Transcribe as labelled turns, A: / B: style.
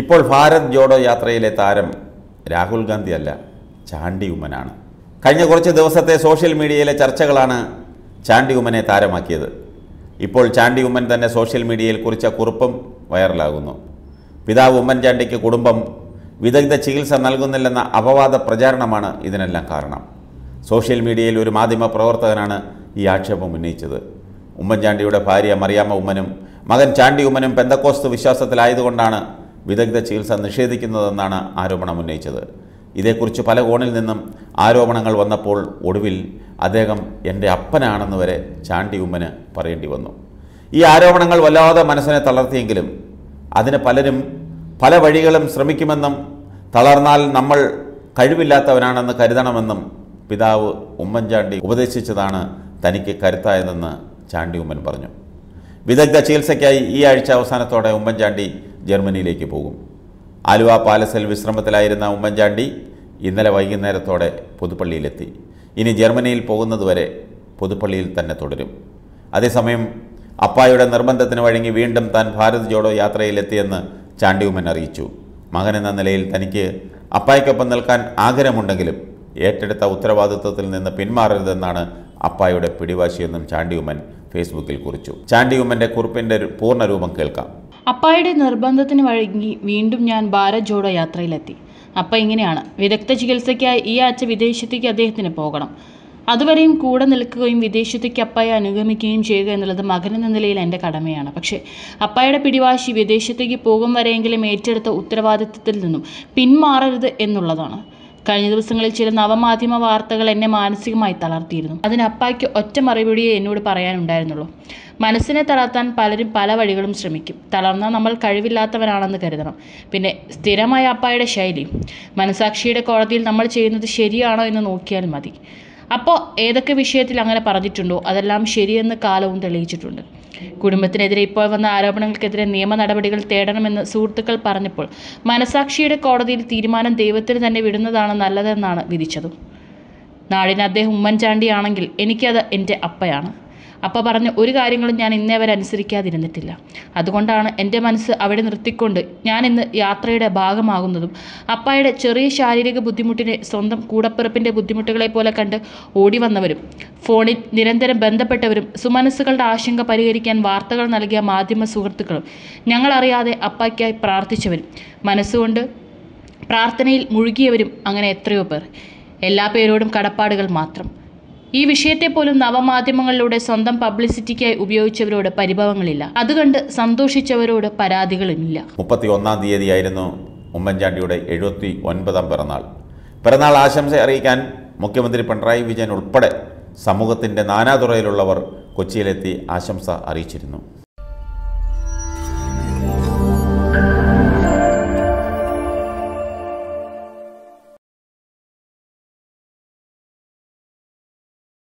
A: ഇപ്പോൾ ഭാരത് ജോഡോ യാത്രയിലെ താരം രാഹുൽ ഗാന്ധി അല്ല ചാണ്ടി ഉമ്മനാണ് കഴിഞ്ഞ കുറച്ച് ദിവസത്തെ സോഷ്യൽ മീഡിയയിലെ ചർച്ചകളാണ് ചാണ്ടി ഉമ്മനെ താരമാക്കിയത് ഇപ്പോൾ ചാണ്ടി ഉമ്മൻ തന്നെ സോഷ്യൽ മീഡിയയിൽ കുറിച്ച കുറിപ്പും വൈറലാകുന്നു പിതാവ് ഉമ്മൻചാണ്ടിക്ക് കുടുംബം വിദഗ്ധ ചികിത്സ നൽകുന്നില്ലെന്ന അപവാദ പ്രചാരണമാണ് ഇതിനെല്ലാം കാരണം സോഷ്യൽ മീഡിയയിൽ ഒരു മാധ്യമ പ്രവർത്തകനാണ് ഈ ആക്ഷേപം ഉന്നയിച്ചത് ഉമ്മൻചാണ്ടിയുടെ ഭാര്യ മറിയാമ്മ ഉമ്മനും മകൻ ചാണ്ടി ഉമ്മനും പെന്തക്കോസ്തു വിശ്വാസത്തിലായതുകൊണ്ടാണ് വിദഗ്ധ ചികിത്സ നിഷേധിക്കുന്നതെന്നാണ് ആരോപണം ഉന്നയിച്ചത് ഇതേക്കുറിച്ച് പല കോണിൽ നിന്നും ആരോപണങ്ങൾ വന്നപ്പോൾ ഒടുവിൽ അദ്ദേഹം എൻ്റെ അപ്പനാണെന്ന് വരെ ചാണ്ടി ഉമ്മന് പറയേണ്ടി വന്നു ഈ ആരോപണങ്ങൾ വല്ലാതെ മനസ്സിനെ തളർത്തിയെങ്കിലും അതിന് പലരും പല വഴികളും ശ്രമിക്കുമെന്നും തളർന്നാൽ നമ്മൾ കഴിവില്ലാത്തവനാണെന്ന് കരുതണമെന്നും പിതാവ് ഉമ്മൻചാണ്ടി ഉപദേശിച്ചതാണ് തനിക്ക് കരുത്തായതെന്ന് ചാണ്ടി ഉമ്മൻ പറഞ്ഞു വിദഗ്ധ ചികിത്സയ്ക്കായി ഈ ആഴ്ച അവസാനത്തോടെ ഉമ്മൻചാണ്ടി ജർമ്മനിയിലേക്ക് പോകും ആലുവ പാലസിൽ വിശ്രമത്തിലായിരുന്ന ഉമ്മൻചാണ്ടി ഇന്നലെ വൈകുന്നേരത്തോടെ പുതുപ്പള്ളിയിലെത്തി ഇനി ജർമ്മനിയിൽ പോകുന്നതുവരെ പുതുപ്പള്ളിയിൽ തന്നെ തുടരും അതേസമയം അപ്പായുടെ നിർബന്ധത്തിന് വഴങ്ങി വീണ്ടും താൻ ഭാരത് ജോഡോ യാത്രയിലെത്തിയെന്ന് ചാണ്ടിയുമൻ അറിയിച്ചു മകനെന്ന നിലയിൽ തനിക്ക് അപ്പായ്ക്കൊപ്പം നിൽക്കാൻ ആഗ്രഹമുണ്ടെങ്കിലും ഏറ്റെടുത്ത ഉത്തരവാദിത്വത്തിൽ നിന്ന് പിന്മാറരുതെന്നാണ് അപ്പായുടെ പിടിവാശിയെന്നും ചാണ്ടിയുമൻ ഫേസ്ബുക്കിൽ കുറിച്ചു ചാണ്ടിയുമ്മൻ്റെ കുറിപ്പിൻ്റെ പൂർണ്ണരൂപം കേൾക്കാം
B: അപ്പായുടെ നിർബന്ധത്തിന് വഴങ്ങി വീണ്ടും ഞാൻ ഭാരത് ജോഡോ യാത്രയിലെത്തി അപ്പ ഇങ്ങനെയാണ് വിദഗ്ധ ചികിത്സയ്ക്കായി ഈ ആഴ്ച വിദേശത്തേക്ക് അദ്ദേഹത്തിന് പോകണം അതുവരെയും കൂടെ നിൽക്കുകയും വിദേശത്തേക്ക് അപ്പായെ അനുഗമിക്കുകയും ചെയ്യുക എന്നുള്ളത് മകൻ എന്ന നിലയിൽ എൻ്റെ കടമയാണ് പക്ഷേ അപ്പായുടെ പിടിവാശി വിദേശത്തേക്ക് പോകും വരെയെങ്കിലും ഏറ്റെടുത്ത ഉത്തരവാദിത്വത്തിൽ നിന്നും പിന്മാറരുത് എന്നുള്ളതാണ് കഴിഞ്ഞ ദിവസങ്ങളിൽ ചില നവമാധ്യമ വാർത്തകൾ എന്നെ മാനസികമായി തളർത്തിയിരുന്നു അതിനപ്പാക്ക് ഒറ്റ മറുപടിയെ എന്നോട് പറയാനുണ്ടായിരുന്നുള്ളൂ മനസ്സിനെ തളർത്താൻ പലരും പല വഴികളും ശ്രമിക്കും തളർന്നാൽ നമ്മൾ കഴിവില്ലാത്തവനാണെന്ന് കരുതണം പിന്നെ സ്ഥിരമായ അപ്പായുടെ ശൈലി മനസാക്ഷിയുടെ കോടതിയിൽ നമ്മൾ ചെയ്യുന്നത് ശരിയാണോ എന്ന് നോക്കിയാൽ മതി അപ്പോൾ ഏതൊക്കെ വിഷയത്തിൽ അങ്ങനെ പറഞ്ഞിട്ടുണ്ടോ അതെല്ലാം ശരിയെന്ന് കാലവും തെളിയിച്ചിട്ടുണ്ട് കുടുംബത്തിനെതിരെ ഇപ്പോൾ വന്ന ആരോപണങ്ങൾക്കെതിരെ നിയമ നടപടികൾ തേടണമെന്ന് സുഹൃത്തുക്കൾ പറഞ്ഞപ്പോൾ മനസാക്ഷിയുടെ കോടതിയിൽ തീരുമാനം ദൈവത്തിന് തന്നെ വിടുന്നതാണ് നല്ലതെന്നാണ് വിധിച്ചത് നാടിന് അദ്ദേഹം ഉമ്മൻചാണ്ടിയാണെങ്കിൽ എനിക്കത് എൻ്റെ അപ്പയാണ് അപ്പോൾ പറഞ്ഞു ഒരു കാര്യങ്ങളും ഞാൻ ഇന്നേ വരെ അനുസരിക്കാതിരുന്നിട്ടില്ല അതുകൊണ്ടാണ് എൻ്റെ മനസ്സ് അവിടെ നിർത്തിക്കൊണ്ട് ഞാൻ ഇന്ന് യാത്രയുടെ ഭാഗമാകുന്നതും അപ്പായുടെ ചെറിയ ശാരീരിക ബുദ്ധിമുട്ടിനെ സ്വന്തം കൂടപ്പിറപ്പിൻ്റെ ബുദ്ധിമുട്ടുകളെ പോലെ കണ്ട് ഓടി വന്നവരും ഫോണിൽ നിരന്തരം ബന്ധപ്പെട്ടവരും സുമനസ്സുകളുടെ ആശങ്ക പരിഹരിക്കാൻ വാർത്തകൾ നൽകിയ മാധ്യമ സുഹൃത്തുക്കളും ഞങ്ങളറിയാതെ അപ്പായ്ക്കായി പ്രാർത്ഥിച്ചവരും മനസ്സുകൊണ്ട് പ്രാർത്ഥനയിൽ മുഴുകിയവരും അങ്ങനെ എത്രയോ പേർ എല്ലാ പേരോടും കടപ്പാടുകൾ മാത്രം ഈ വിഷയത്തെ പോലും നവമാധ്യമങ്ങളിലൂടെ സ്വന്തം പബ്ലിസിറ്റിക്കായി ഉപയോഗിച്ചവരോട് പരിഭവങ്ങളില്ല അതുകൊണ്ട് സന്തോഷിച്ചവരോട് പരാതികളുമില്ല
A: മുപ്പത്തി ഒന്നാം തീയതിയായിരുന്നു ഉമ്മൻചാണ്ടിയുടെ എഴുപത്തി ഒൻപതാം പിറന്നാൾ പിറന്നാൾ ആശംസ അറിയിക്കാൻ മുഖ്യമന്ത്രി പിണറായി വിജയൻ ഉൾപ്പെടെ സമൂഹത്തിൻ്റെ നാനാതുറയിലുള്ളവർ കൊച്ചിയിലെത്തി ആശംസ അറിയിച്ചിരുന്നു